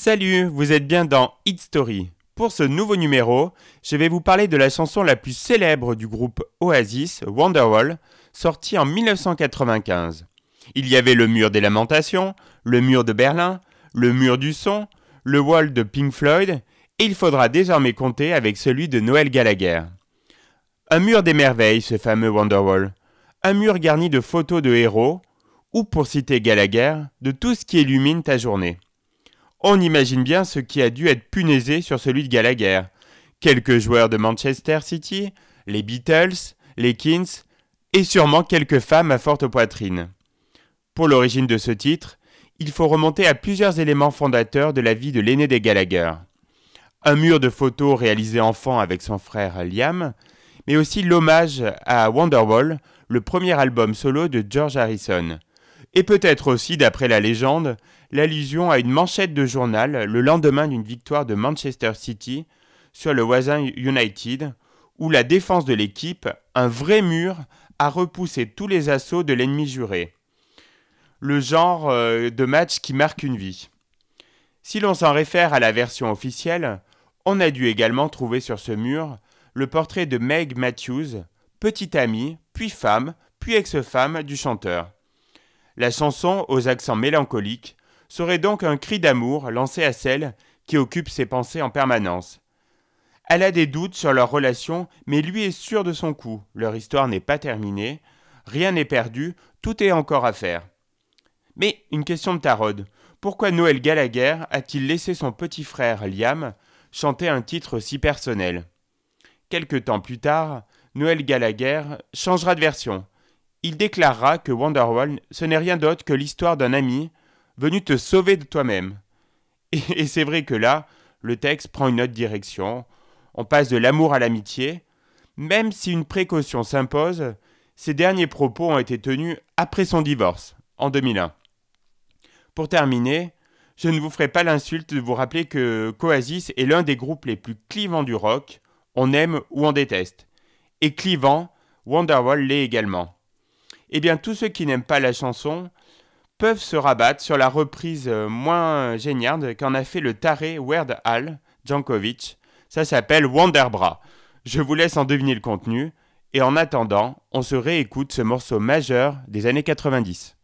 Salut, vous êtes bien dans Hit Story. Pour ce nouveau numéro, je vais vous parler de la chanson la plus célèbre du groupe Oasis, Wonderwall, sortie en 1995. Il y avait le mur des lamentations, le mur de Berlin, le mur du son, le wall de Pink Floyd, et il faudra désormais compter avec celui de Noël Gallagher. Un mur des merveilles, ce fameux Wonderwall. Un mur garni de photos de héros, ou pour citer Gallagher, de tout ce qui illumine ta journée on imagine bien ce qui a dû être punaisé sur celui de Gallagher. Quelques joueurs de Manchester City, les Beatles, les Kings, et sûrement quelques femmes à forte poitrine. Pour l'origine de ce titre, il faut remonter à plusieurs éléments fondateurs de la vie de l'aîné des Gallagher. Un mur de photos réalisé enfant avec son frère Liam, mais aussi l'hommage à Wonderwall, le premier album solo de George Harrison, et peut-être aussi, d'après la légende, l'allusion à une manchette de journal le lendemain d'une victoire de Manchester City sur le voisin United, où la défense de l'équipe, un vrai mur, a repoussé tous les assauts de l'ennemi juré. Le genre euh, de match qui marque une vie. Si l'on s'en réfère à la version officielle, on a dû également trouver sur ce mur le portrait de Meg Matthews, petite amie, puis femme, puis ex-femme du chanteur. La chanson, aux accents mélancoliques, serait donc un cri d'amour lancé à celle qui occupe ses pensées en permanence. Elle a des doutes sur leur relation, mais lui est sûr de son coup. Leur histoire n'est pas terminée, rien n'est perdu, tout est encore à faire. Mais une question de Tarode Pourquoi Noël Gallagher a-t-il laissé son petit frère Liam chanter un titre si personnel Quelque temps plus tard, Noël Gallagher changera de version il déclarera que Wonderwall, ce n'est rien d'autre que l'histoire d'un ami venu te sauver de toi-même. Et, c'est vrai que là, le texte prend une autre direction, on passe de l'amour à l'amitié, même si une précaution s'impose, ces derniers propos ont été tenus après son divorce, en 2001. Pour terminer, je ne vous ferai pas l'insulte de vous rappeler que Coasis est l'un des groupes les plus clivants du rock, on aime ou on déteste. Et clivant, Wonderwall l'est également eh bien tous ceux qui n'aiment pas la chanson peuvent se rabattre sur la reprise euh, moins géniarde qu'en a fait le taré Weird Al Jankovic. Ça s'appelle Wonderbra. Je vous laisse en deviner le contenu, et en attendant, on se réécoute ce morceau majeur des années 90.